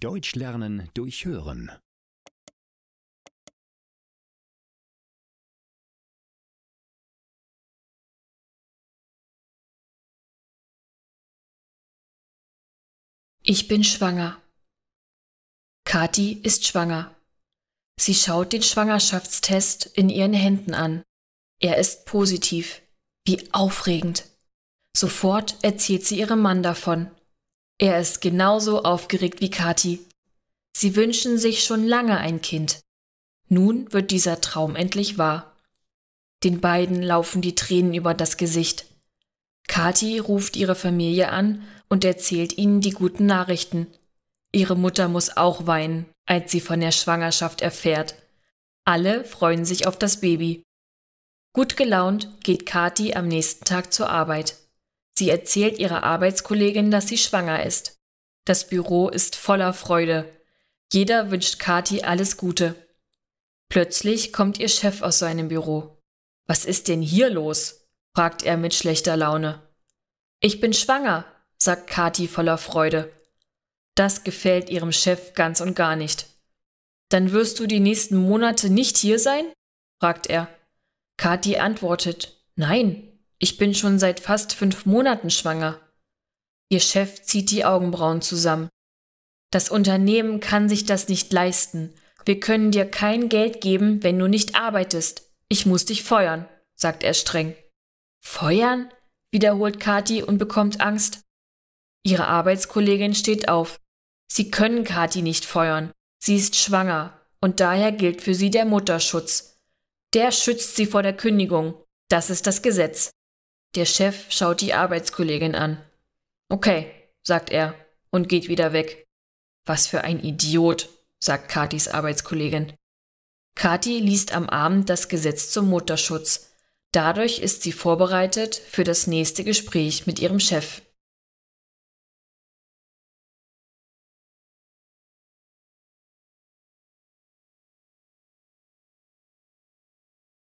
Deutsch lernen durch Hören. Ich bin schwanger. Kathi ist schwanger. Sie schaut den Schwangerschaftstest in ihren Händen an. Er ist positiv. Wie aufregend. Sofort erzählt sie ihrem Mann davon. Er ist genauso aufgeregt wie Kathi. Sie wünschen sich schon lange ein Kind. Nun wird dieser Traum endlich wahr. Den beiden laufen die Tränen über das Gesicht. Kathi ruft ihre Familie an und erzählt ihnen die guten Nachrichten. Ihre Mutter muss auch weinen, als sie von der Schwangerschaft erfährt. Alle freuen sich auf das Baby. Gut gelaunt geht Kathi am nächsten Tag zur Arbeit. Sie erzählt ihrer Arbeitskollegin, dass sie schwanger ist. Das Büro ist voller Freude. Jeder wünscht Kathi alles Gute. Plötzlich kommt ihr Chef aus seinem Büro. Was ist denn hier los? fragt er mit schlechter Laune. Ich bin schwanger, sagt Kathi voller Freude. Das gefällt ihrem Chef ganz und gar nicht. Dann wirst du die nächsten Monate nicht hier sein? fragt er. Kathi antwortet, nein, ich bin schon seit fast fünf Monaten schwanger. Ihr Chef zieht die Augenbrauen zusammen. Das Unternehmen kann sich das nicht leisten. Wir können dir kein Geld geben, wenn du nicht arbeitest. Ich muss dich feuern, sagt er streng. Feuern? wiederholt Kathi und bekommt Angst. Ihre Arbeitskollegin steht auf. Sie können Kathi nicht feuern. Sie ist schwanger und daher gilt für sie der Mutterschutz. Der schützt sie vor der Kündigung. Das ist das Gesetz. Der Chef schaut die Arbeitskollegin an. Okay, sagt er und geht wieder weg. Was für ein Idiot, sagt Katis Arbeitskollegin. Kati liest am Abend das Gesetz zum Mutterschutz. Dadurch ist sie vorbereitet für das nächste Gespräch mit ihrem Chef.